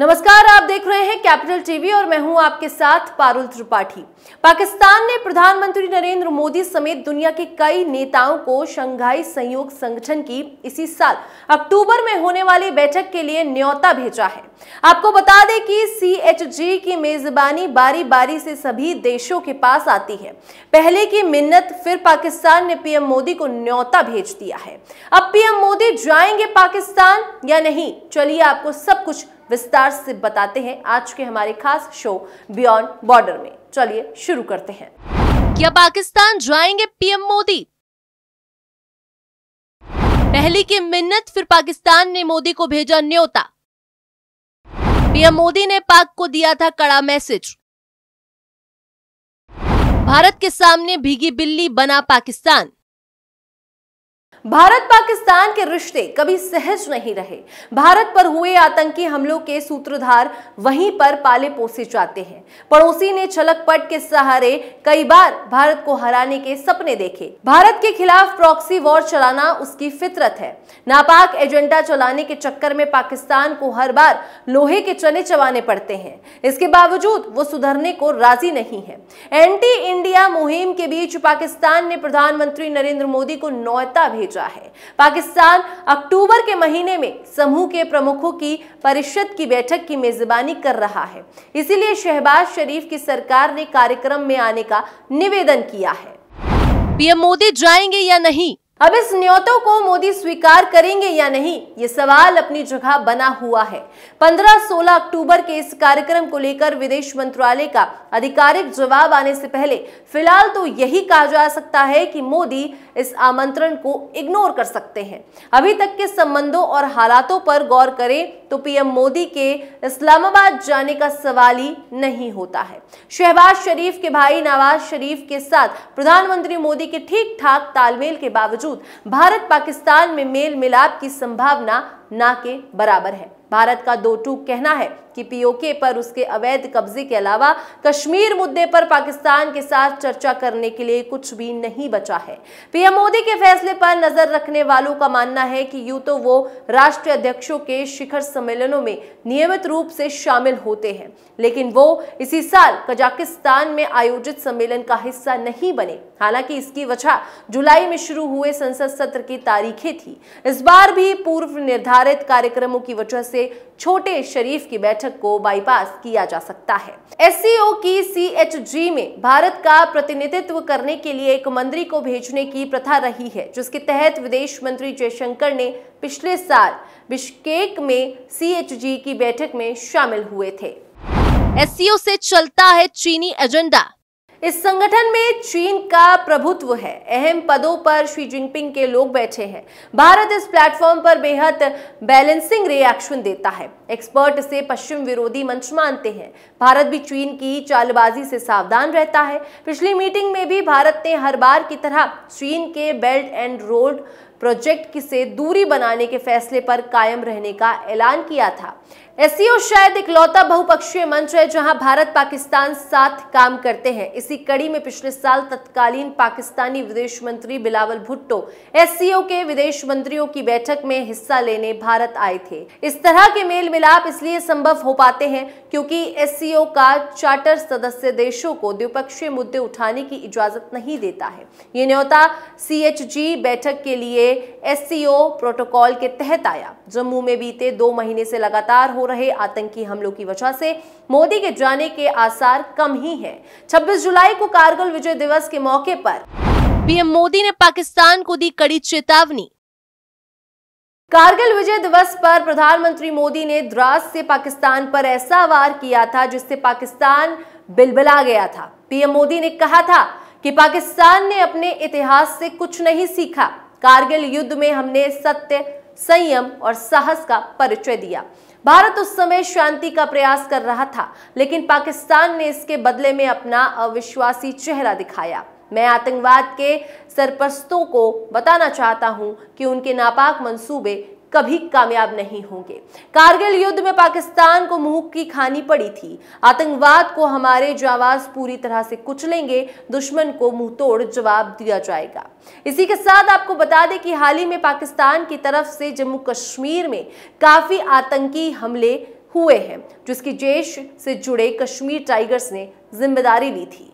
नमस्कार आप देख रहे हैं कैपिटल टीवी और मैं हूं आपके साथ पारुल त्रिपाठी पाकिस्तान ने प्रधानमंत्री नरेंद्र मोदी समेत दुनिया के कई नेताओं को शंघाई सहयोग संगठन की इसी साल अक्टूबर में होने वाली बैठक के लिए न्योता भेजा है आपको बता दें कि सी की मेजबानी बारी बारी से सभी देशों के पास आती है पहले की मिन्नत फिर पाकिस्तान ने पीएम मोदी को न्योता भेज दिया है अब पीएम मोदी जाएंगे पाकिस्तान या नहीं चलिए आपको सब कुछ विस्तार से बताते हैं आज के हमारे खास शो बियॉन्ड बॉर्डर में चलिए शुरू करते हैं क्या पाकिस्तान जाएंगे पीएम मोदी पहली की मिन्नत फिर पाकिस्तान ने मोदी को भेजा न्योता पीएम मोदी ने पाक को दिया था कड़ा मैसेज भारत के सामने भीगी बिल्ली बना पाकिस्तान भारत पाकिस्तान के रिश्ते कभी सहज नहीं रहे भारत पर हुए आतंकी हमलों के सूत्रधार वहीं पर पाले पोसे जाते हैं पड़ोसी ने छलकपट के सहारे कई बार भारत को हराने के सपने देखे भारत के खिलाफ प्रॉक्सी वॉर चलाना उसकी फितरत है नापाक एजेंडा चलाने के चक्कर में पाकिस्तान को हर बार लोहे के चने चबाने पड़ते हैं इसके बावजूद वो सुधरने को राजी नहीं है एंटी इंडिया मुहिम के बीच पाकिस्तान ने प्रधानमंत्री नरेंद्र मोदी को नौता भेज भेजा है पाकिस्तान अक्टूबर के महीने में समूह के प्रमुखों की परिषद की बैठक की मेजबानी कर रहा है इसीलिए शहबाज शरीफ की सरकार ने कार्यक्रम में आने का निवेदन किया है पीएम मोदी जाएंगे या नहीं अब इस न्योतों को मोदी स्वीकार करेंगे या नहीं ये सवाल अपनी जगह बना हुआ है 15-16 अक्टूबर के इस कार्यक्रम को लेकर विदेश मंत्रालय का आधिकारिक जवाब आने से पहले फिलहाल तो यही कहा जा सकता है कि मोदी इस आमंत्रण को इग्नोर कर सकते हैं अभी तक के संबंधों और हालातों पर गौर करें तो पीएम मोदी के इस्लामाबाद जाने का सवाल ही नहीं होता है शहबाज शरीफ के भाई नवाज शरीफ के साथ प्रधानमंत्री मोदी के ठीक ठाक तालमेल के बावजूद बावजूद भारत पाकिस्तान में मेल मिलाप की संभावना ना के बराबर है भारत का दो टूक कहना है कि पीओके पर उसके अवैध कब्जे के अलावा कश्मीर मुद्दे पर पाकिस्तान के साथ चर्चा करने के लिए कुछ भी नहीं बचा है पीएम मोदी के फैसले पर नजर रखने वालों का मानना है कि यूं तो वो राष्ट्रीय अध्यक्षों के शिखर सम्मेलनों में नियमित रूप से शामिल होते हैं लेकिन वो इसी साल कजाकिस्तान में आयोजित सम्मेलन का हिस्सा नहीं बने हालांकि इसकी वजह जुलाई में शुरू हुए संसद सत्र की तारीखें थी इस बार भी पूर्व निर्धारित कार्यक्रमों की वजह से से छोटे शरीफ की बैठक को बाईपास किया जा सकता है एस की सी में भारत का प्रतिनिधित्व करने के लिए एक मंत्री को भेजने की प्रथा रही है जिसके तहत विदेश मंत्री जयशंकर ने पिछले साल बिश्केक में सी की बैठक में शामिल हुए थे एस से चलता है चीनी एजेंडा इस संगठन में चीन का प्रभुत्व है अहम पदों पर शी जिनपिंग के लोग बैठे हैं भारत इस प्लेटफॉर्म पर बेहद बैलेंसिंग रिएक्शन देता है एक्सपर्ट इसे पश्चिम विरोधी मंच मानते हैं भारत भी चीन की चालबाजी से सावधान रहता है पिछली मीटिंग में भी भारत ने हर बार की तरह चीन के बेल्ट एंड रोड प्रोजेक्ट से दूरी बनाने के फैसले पर कायम रहने का ऐलान किया था एससीओ शायद इकलौता बहुपक्षीय मंच है जहां भारत पाकिस्तान साथ काम करते हैं इसी कड़ी में पिछले साल तत्कालीन पाकिस्तानी विदेश मंत्री बिलावल भुट्टो एससीओ के विदेश मंत्रियों की बैठक में हिस्सा लेने भारत आए थे इस तरह के मेल मिलाप इसलिए संभव हो पाते हैं क्योंकि एससीओ का चार्टर सदस्य देशों को द्विपक्षीय मुद्दे उठाने की इजाजत नहीं देता है ये न्योता सी बैठक के लिए एस प्रोटोकॉल के तहत आया जम्मू में बीते दो महीने से लगातार हो रहे आतंकी हमलों की वजह से मोदी के जाने के आसार कम ही हैं। 26 जुलाई को कारगिल विजय दिवस के मौके पर पीएम मोदी ने पाकिस्तान को दी कड़ी चेतावनी कारगिल विजय दिवस पर प्रधानमंत्री मोदी ने द्रास से पाकिस्तान पर ऐसा वार किया था जिससे पाकिस्तान बिलबिला गया था पीएम मोदी ने कहा था कि पाकिस्तान ने अपने इतिहास से कुछ नहीं सीखा कारगिल युद्ध में हमने सत्य संयम और साहस का परिचय दिया भारत उस समय शांति का प्रयास कर रहा था लेकिन पाकिस्तान ने इसके बदले में अपना अविश्वासी चेहरा दिखाया मैं आतंकवाद के सरपरस्तों को बताना चाहता हूं कि उनके नापाक मंसूबे कभी कामयाब नहीं होंगे कारगिल युद्ध में पाकिस्तान को मुंह की खानी पड़ी थी आतंकवाद को हमारे जवाब पूरी तरह से कुचलेंगे दुश्मन को मुंह तोड़ जवाब दिया जाएगा इसी के साथ आपको बता दें कि हाल ही में पाकिस्तान की तरफ से जम्मू कश्मीर में काफी आतंकी हमले हुए हैं जिसकी जेश से जुड़े कश्मीर टाइगर्स ने जिम्मेदारी ली थी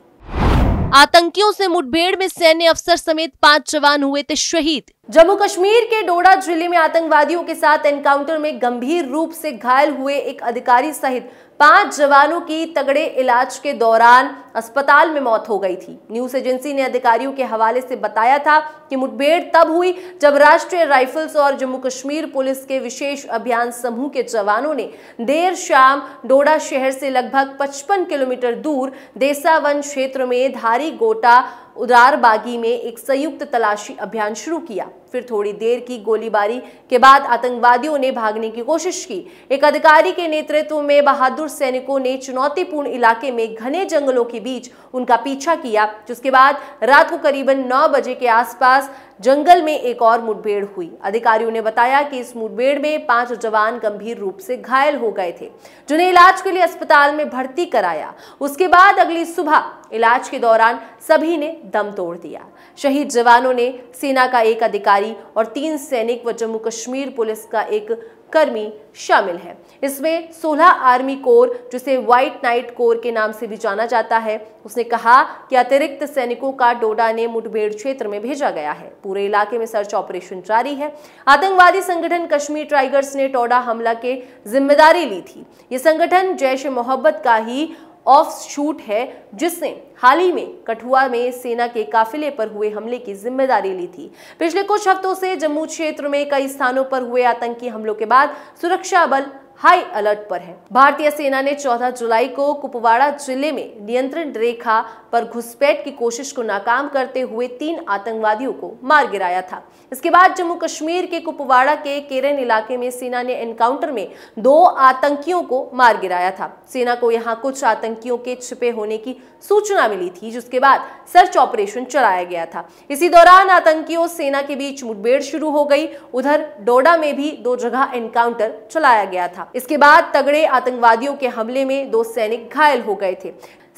आतंकियों से मुठभेड़ में सैन्य अफसर समेत पांच जवान हुए थे शहीद जम्मू कश्मीर के डोडा जिले में आतंकवादियों के साथ एनकाउंटर में गंभीर रूप से घायल हुए एक अधिकारी सहित पांच जवानों की तगड़े इलाज के दौरान अस्पताल में मौत हो गई थी न्यूज एजेंसी ने अधिकारियों के हवाले से बताया था कि मुठभेड़ तब हुई जब राष्ट्रीय राइफल्स और जम्मू कश्मीर पुलिस के विशेष अभियान समूह के जवानों ने देर शाम डोडा शहर से लगभग 55 किलोमीटर दूर देसावन क्षेत्र में धारी गोटा बागी में एक संयुक्त तलाशी अभियान शुरू किया फिर थोड़ी देर की गोलीबारी के बाद आतंकवादियों ने भागने की कोशिश की एक अधिकारी के नेतृत्व में बहादुर सैनिकों ने चुनौतीपूर्ण इलाके में घने जंगलों के बीच उनका पीछा किया जिसके बाद रात को करीबन नौ बजे के आसपास जंगल में एक और मुठभेड़ हुई अधिकारियों ने बताया कि इस मुठभेड़ में पांच जवान गंभीर रूप से घायल हो गए थे जिन्हें इलाज के लिए अस्पताल में भर्ती कराया उसके बाद अगली सुबह इलाज के दौरान सभी ने दम तोड़ दिया शहीद जवानों ने सेना का एक अधिकारी और तीन सैनिक व जम्मू कश्मीर पुलिस का एक कर्मी शामिल हैं इसमें 16 आर्मी कोर जिसे व्हाइट नाइट कोर के नाम से भी जाना जाता है उसने कहा कि अतिरिक्त सैनिकों का डोडा ने मुठभेड़ क्षेत्र में भेजा गया है पूरे इलाके में सर्च ऑपरेशन जारी है आतंकवादी संगठन कश्मीर टाइगर्स ने टोडा हमला के जिम्मेदारी ली थी ये संगठन जैश मोहब्बत का ही ऑफ शूट है जिसने हाल ही में कठुआ में सेना के काफिले पर हुए हमले की जिम्मेदारी ली थी पिछले कुछ हफ्तों से जम्मू क्षेत्र में कई स्थानों पर हुए आतंकी हमलों के बाद सुरक्षा बल हाई अलर्ट पर है भारतीय सेना ने 14 जुलाई को कुपवाड़ा जिले में नियंत्रण रेखा पर घुसपैठ की कोशिश को नाकाम करते हुए तीन आतंकवादियों को मार गिराया था इसके बाद जम्मू कश्मीर के कुपवाड़ा के केरन इलाके में सेना ने एनकाउंटर में दो आतंकियों को मार गिराया था सेना को यहाँ कुछ आतंकियों के छिपे होने की सूचना मिली थी जिसके बाद सर्च ऑपरेशन चलाया गया था इसी दौरान आतंकियों सेना के बीच मुठभेड़ शुरू हो गई उधर डोडा में भी दो जगह एनकाउंटर चलाया गया था था इसके बाद तगड़े आतंकवादियों के हमले में दो सैनिक घायल हो गए थे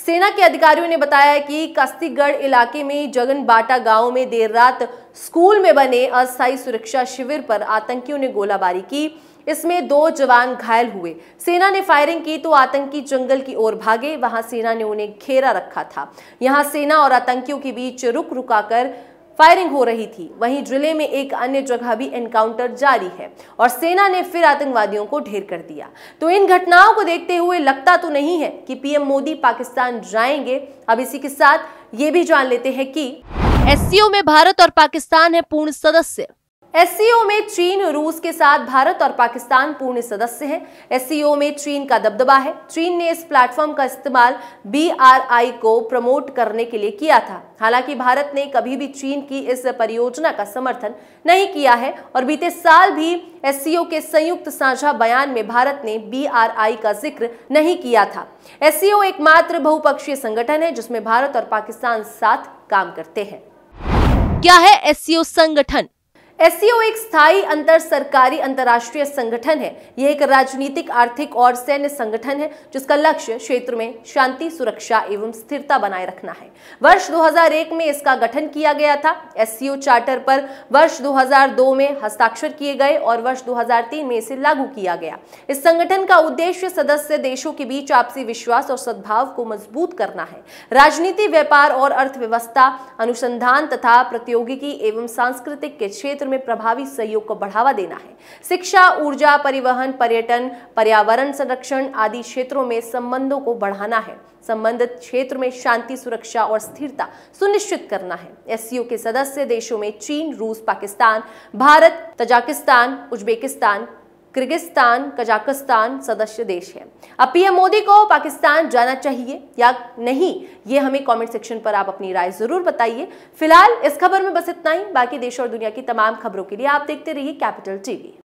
सेना के अधिकारियों ने बताया कि कस्तीगढ़ इलाके में जगनबाटा गांव में देर रात स्कूल में बने अस्थायी सुरक्षा शिविर पर आतंकियों ने गोलाबारी की इसमें दो जवान घायल हुए सेना ने फायरिंग की तो आतंकी जंगल की ओर भागे वहां सेना ने उन्हें घेरा रखा था यहां सेना और आतंकियों के बीच रुक रुकाकर फायरिंग हो रही थी वहीं जिले में एक अन्य जगह भी एनकाउंटर जारी है और सेना ने फिर आतंकवादियों को ढेर कर दिया तो इन घटनाओं को देखते हुए लगता तो नहीं है कि पीएम मोदी पाकिस्तान जाएंगे अब इसी के साथ ये भी जान लेते हैं कि एस में भारत और पाकिस्तान है पूर्ण सदस्य एस में चीन रूस के साथ भारत और पाकिस्तान पूर्ण सदस्य हैं। एस में चीन का दबदबा है चीन ने इस प्लेटफॉर्म का इस्तेमाल बी को प्रमोट करने के लिए किया था हालांकि भारत ने कभी भी चीन की इस परियोजना का समर्थन नहीं किया है और बीते साल भी एस के संयुक्त साझा बयान में भारत ने बी का जिक्र नहीं किया था एस एकमात्र बहुपक्षीय संगठन है जिसमें भारत और पाकिस्तान साथ काम करते हैं क्या है एस संगठन एस एक स्थायी अंतर सरकारी अंतर्राष्ट्रीय संगठन है यह एक राजनीतिक आर्थिक और सैन्य संगठन है जिसका लक्ष्य क्षेत्र में शांति सुरक्षा एवं स्थिरता बनाए रखना है वर्ष 2001 में इसका गठन किया गया था एस चार्टर पर वर्ष 2002 में हस्ताक्षर किए गए और वर्ष 2003 में इसे लागू किया गया इस संगठन का उद्देश्य सदस्य देशों के बीच आपसी विश्वास और सद्भाव को मजबूत करना है राजनीति व्यापार और अर्थव्यवस्था अनुसंधान तथा प्रतियोगिकी एवं सांस्कृतिक के क्षेत्र में प्रभावी सहयोग को बढ़ावा देना है शिक्षा ऊर्जा परिवहन पर्यटन पर्यावरण संरक्षण आदि क्षेत्रों में संबंधों को बढ़ाना है संबंधित क्षेत्र में शांति सुरक्षा और स्थिरता सुनिश्चित करना है एस के सदस्य देशों में चीन रूस Pakistan Bharat Tajikistan Uzbekistan Kyrgyzstan Kazakhstan सदस्य देश है अब पीएम मोदी को पाकिस्तान जाना चाहिए या नहीं ये हमें कमेंट सेक्शन पर आप अपनी राय जरूर बताइए फिलहाल इस खबर में बस इतना ही बाकी देश और दुनिया की तमाम खबरों के लिए आप देखते रहिए कैपिटल टीवी